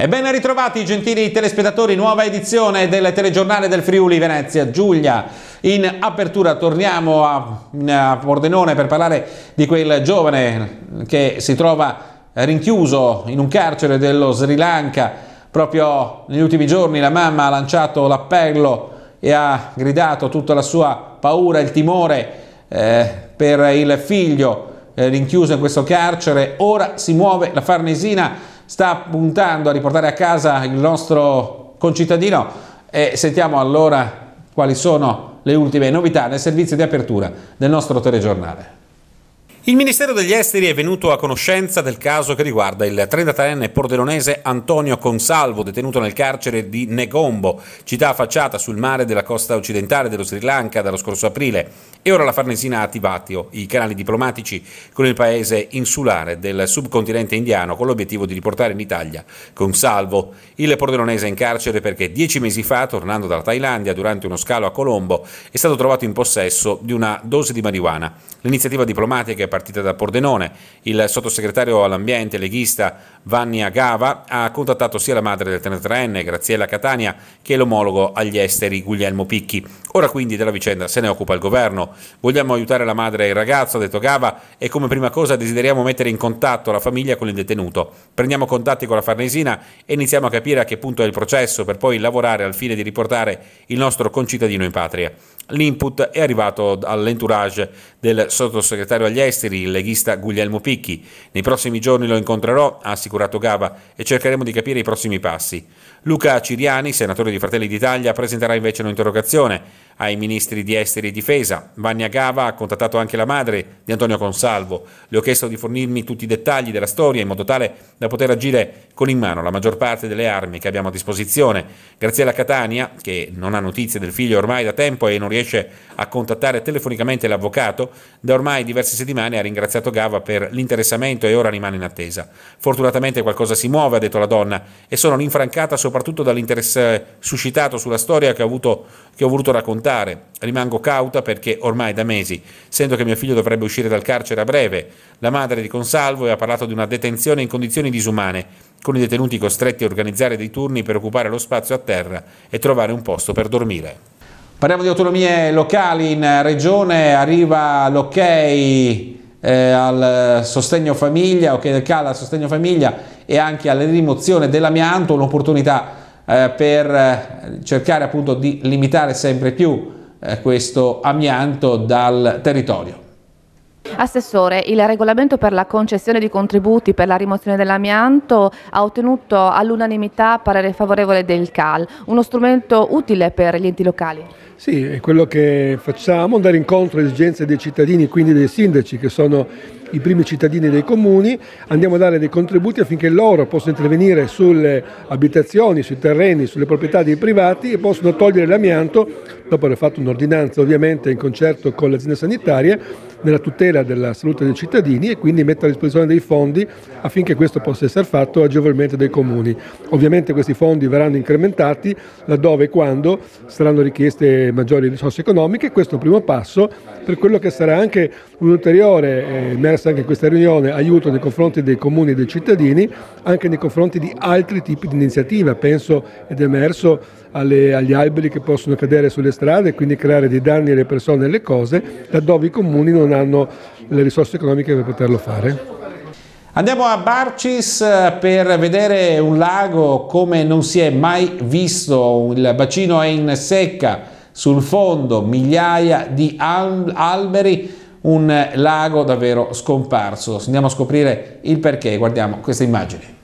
E ben ritrovati gentili telespettatori, nuova edizione del telegiornale del Friuli Venezia Giulia. In apertura torniamo a, a Pordenone per parlare di quel giovane che si trova rinchiuso in un carcere dello Sri Lanka. Proprio negli ultimi giorni la mamma ha lanciato l'appello e ha gridato tutta la sua paura, il timore eh, per il figlio eh, rinchiuso in questo carcere. Ora si muove la Farnesina sta puntando a riportare a casa il nostro concittadino e sentiamo allora quali sono le ultime novità nel servizio di apertura del nostro telegiornale. Il Ministero degli Esteri è venuto a conoscenza del caso che riguarda il 33enne pordenonese Antonio Consalvo, detenuto nel carcere di Negombo, città affacciata sul mare della costa occidentale dello Sri Lanka dallo scorso aprile. E ora la Farnesina ha attivato i canali diplomatici con il paese insulare del subcontinente indiano con l'obiettivo di riportare in Italia Consalvo. Il pordenonese è in carcere perché dieci mesi fa, tornando dalla Thailandia durante uno scalo a Colombo, è stato trovato in possesso di una dose di marijuana. L'iniziativa diplomatica è partita da Pordenone. Il sottosegretario all'ambiente leghista Vannia Gava ha contattato sia la madre del 33enne Graziella Catania che l'omologo agli esteri Guglielmo Picchi. Ora quindi della vicenda se ne occupa il governo. Vogliamo aiutare la madre e il ragazzo, ha detto Gava, e come prima cosa desideriamo mettere in contatto la famiglia con il detenuto. Prendiamo contatti con la Farnesina e iniziamo a capire a che punto è il processo per poi lavorare al fine di riportare il nostro concittadino in patria. L'input è arrivato all'entourage del sottosegretario agli esteri, il leghista Guglielmo Picchi. Nei prossimi giorni lo incontrerò, ha assicurato Gava, e cercheremo di capire i prossimi passi. Luca Ciriani, senatore di Fratelli d'Italia, presenterà invece un'interrogazione ai ministri di esteri e difesa. Vania Gava ha contattato anche la madre di Antonio Consalvo. Le ho chiesto di fornirmi tutti i dettagli della storia in modo tale da poter agire con in mano la maggior parte delle armi che abbiamo a disposizione. Graziella Catania, che non ha notizie del figlio ormai da tempo e non riesce a contattare telefonicamente l'avvocato, da ormai diverse settimane ha ringraziato Gava per l'interessamento e ora rimane in attesa. Fortunatamente qualcosa si muove, ha detto la donna, e sono rinfrancata soprattutto dall'interesse suscitato sulla storia che ho avuto che ho voluto raccontare. Rimango cauta perché ormai da mesi sento che mio figlio dovrebbe uscire dal carcere a breve. La madre di Consalvo ha parlato di una detenzione in condizioni disumane, con i detenuti costretti a organizzare dei turni per occupare lo spazio a terra e trovare un posto per dormire. Parliamo di autonomie locali in regione, arriva l'ok eh, al sostegno famiglia, ok del Cala al sostegno famiglia e anche alla rimozione dell'amianto, un'opportunità eh, per eh, cercare appunto di limitare sempre più eh, questo amianto dal territorio. Assessore, il regolamento per la concessione di contributi per la rimozione dell'amianto ha ottenuto all'unanimità parere favorevole del CAL, uno strumento utile per gli enti locali. Sì, è quello che facciamo, andare incontro alle esigenze dei cittadini, quindi dei sindaci che sono i primi cittadini dei comuni, andiamo a dare dei contributi affinché loro possano intervenire sulle abitazioni, sui terreni, sulle proprietà dei privati e possano togliere l'amianto, dopo aver fatto un'ordinanza ovviamente in concerto con le aziende sanitarie, nella tutela della salute dei cittadini e quindi mettere a disposizione dei fondi affinché questo possa essere fatto agevolmente dai comuni. Ovviamente questi fondi verranno incrementati laddove e quando saranno richieste maggiori risorse economiche, questo è un primo passo per quello che sarà anche un'ulteriore eh, interessa anche questa riunione, aiuto nei confronti dei comuni e dei cittadini, anche nei confronti di altri tipi di iniziativa, penso ed è emerso alle, agli alberi che possono cadere sulle strade e quindi creare dei danni alle persone e alle cose, laddove i comuni non hanno le risorse economiche per poterlo fare. Andiamo a Barcis eh, per vedere un lago come non si è mai visto, il bacino è in secca, sul fondo migliaia di alberi, un lago davvero scomparso. Andiamo a scoprire il perché, guardiamo queste immagini.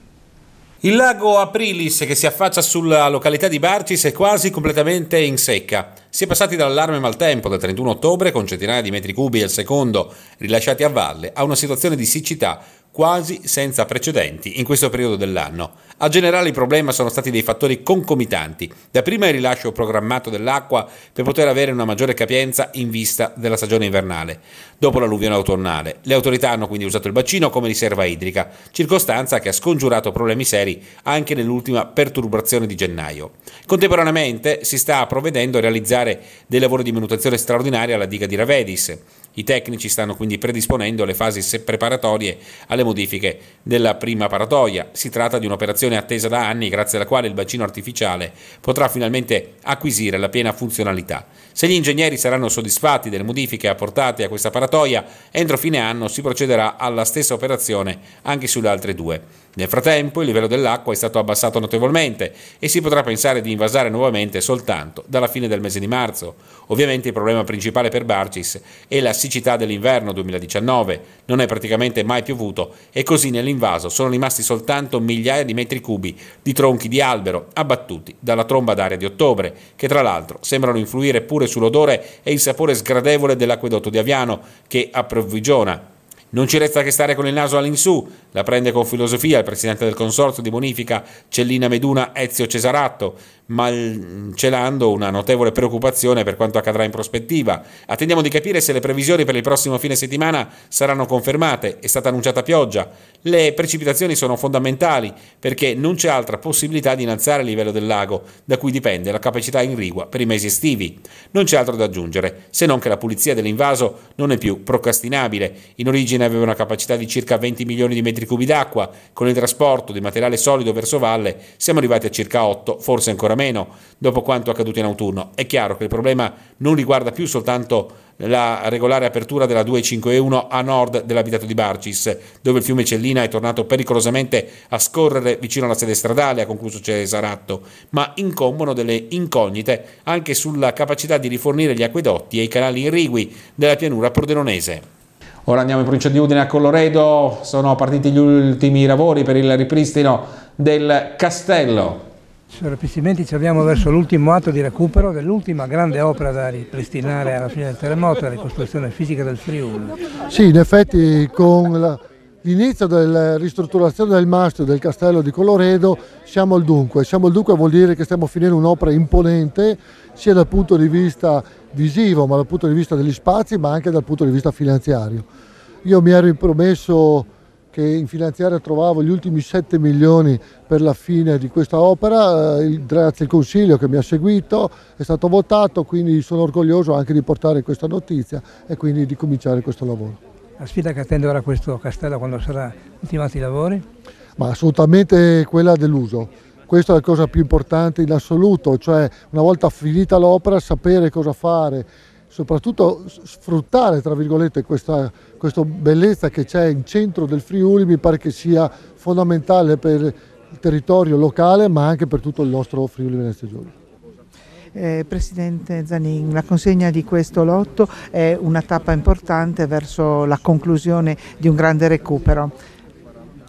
Il lago Aprilis che si affaccia sulla località di Barcis è quasi completamente in secca. Si è passati dall'allarme maltempo del 31 ottobre con centinaia di metri cubi al secondo rilasciati a valle a una situazione di siccità quasi senza precedenti in questo periodo dell'anno. A generale il problema sono stati dei fattori concomitanti, da prima il rilascio programmato dell'acqua per poter avere una maggiore capienza in vista della stagione invernale, dopo l'alluvione autunnale. Le autorità hanno quindi usato il bacino come riserva idrica, circostanza che ha scongiurato problemi seri anche nell'ultima perturbazione di gennaio. Contemporaneamente si sta provvedendo a realizzare dei lavori di manutenzione straordinaria alla diga di Ravedis, i tecnici stanno quindi predisponendo le fasi preparatorie alle modifiche della prima paratoia. Si tratta di un'operazione attesa da anni grazie alla quale il bacino artificiale potrà finalmente acquisire la piena funzionalità. Se gli ingegneri saranno soddisfatti delle modifiche apportate a questa paratoia, entro fine anno si procederà alla stessa operazione anche sulle altre due. Nel frattempo il livello dell'acqua è stato abbassato notevolmente e si potrà pensare di invasare nuovamente soltanto dalla fine del mese di marzo. Ovviamente il problema principale per Barcis è la siccità dell'inverno 2019, non è praticamente mai piovuto e così nell'invaso sono rimasti soltanto migliaia di metri cubi di tronchi di albero abbattuti dalla tromba d'aria di ottobre, che tra l'altro sembrano influire pure sull'odore e il sapore sgradevole dell'acquedotto di Aviano che approvvigiona non ci resta che stare con il naso all'insù, la prende con filosofia il presidente del consorzio di bonifica Cellina Meduna Ezio Cesaratto, ma celando una notevole preoccupazione per quanto accadrà in prospettiva. Attendiamo di capire se le previsioni per il prossimo fine settimana saranno confermate, è stata annunciata pioggia. Le precipitazioni sono fondamentali perché non c'è altra possibilità di innalzare il livello del lago, da cui dipende la capacità in rigua per i mesi estivi. Non c'è altro da aggiungere, se non che la pulizia dell'invaso non è più procrastinabile. In origine aveva una capacità di circa 20 milioni di metri cubi d'acqua, con il trasporto di materiale solido verso valle siamo arrivati a circa 8, forse ancora ancora meno dopo quanto accaduto in autunno. È chiaro che il problema non riguarda più soltanto la regolare apertura della 251 a nord dell'abitato di Barcis, dove il fiume Cellina è tornato pericolosamente a scorrere vicino alla sede stradale, ha concluso Cesaratto, ma incombono delle incognite anche sulla capacità di rifornire gli acquedotti e i canali irrigui della pianura pordenonese. Ora andiamo in provincia di Udine a Colloredo, sono partiti gli ultimi lavori per il ripristino del castello Signor Pistimenti, ci avviamo verso l'ultimo atto di recupero dell'ultima grande opera da ripristinare alla fine del terremoto, la ricostruzione fisica del Friuli. Sì, in effetti con l'inizio della ristrutturazione del mastro del castello di Coloredo siamo al dunque. Siamo al dunque vuol dire che stiamo finendo un'opera imponente sia dal punto di vista visivo, ma dal punto di vista degli spazi, ma anche dal punto di vista finanziario. Io mi ero impromesso che in finanziaria trovavo gli ultimi 7 milioni per la fine di questa opera, eh, grazie al Consiglio che mi ha seguito, è stato votato, quindi sono orgoglioso anche di portare questa notizia e quindi di cominciare questo lavoro. La sfida che attende ora questo castello quando sarà ultimati i lavori? Ma assolutamente quella dell'uso. Questa è la cosa più importante in assoluto, cioè una volta finita l'opera sapere cosa fare soprattutto sfruttare questa, questa, bellezza che c'è in centro del Friuli mi pare che sia fondamentale per il territorio locale ma anche per tutto il nostro Friuli Venezia Giulia. Eh, Presidente Zanin, la consegna di questo lotto è una tappa importante verso la conclusione di un grande recupero.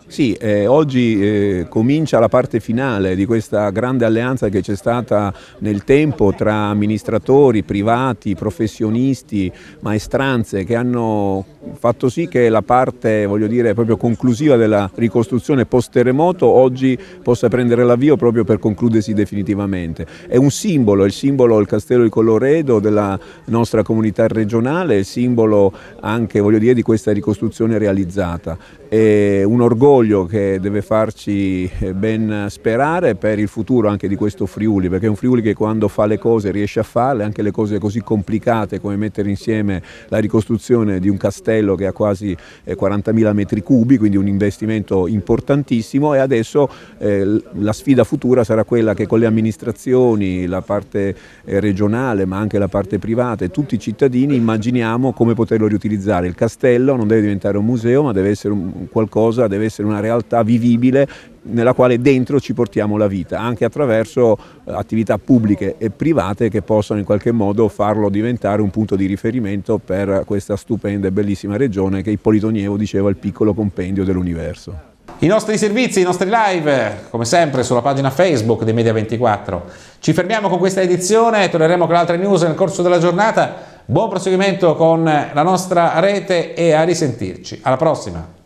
Sì, eh, oggi eh, comincia la parte finale di questa grande alleanza che c'è stata nel tempo tra amministratori, privati, professionisti, maestranze che hanno fatto sì che la parte dire, proprio conclusiva della ricostruzione post terremoto oggi possa prendere l'avvio proprio per concludersi definitivamente. È un simbolo, è il simbolo del castello di Colloredo, della nostra comunità regionale, è il simbolo anche dire, di questa ricostruzione realizzata. È un orgoglio Bergoglio che deve farci eh, ben sperare per il futuro anche di questo Friuli, perché è un Friuli che quando fa le cose riesce a farle, anche le cose così complicate come mettere insieme la ricostruzione di un castello che ha quasi 40.000 eh, metri cubi, quindi un investimento importantissimo e adesso eh, la sfida futura sarà quella che con le amministrazioni, la parte regionale ma anche la parte privata e tutti i cittadini immaginiamo come poterlo riutilizzare. Il castello non deve diventare un museo ma deve essere qualcosa, deve essere per una realtà vivibile nella quale dentro ci portiamo la vita, anche attraverso eh, attività pubbliche e private che possano in qualche modo farlo diventare un punto di riferimento per questa stupenda e bellissima regione che Ippolito Nievo diceva il piccolo compendio dell'universo. I nostri servizi, i nostri live, come sempre sulla pagina Facebook di Media24. Ci fermiamo con questa edizione, torneremo con altre news nel corso della giornata. Buon proseguimento con la nostra rete e a risentirci. Alla prossima!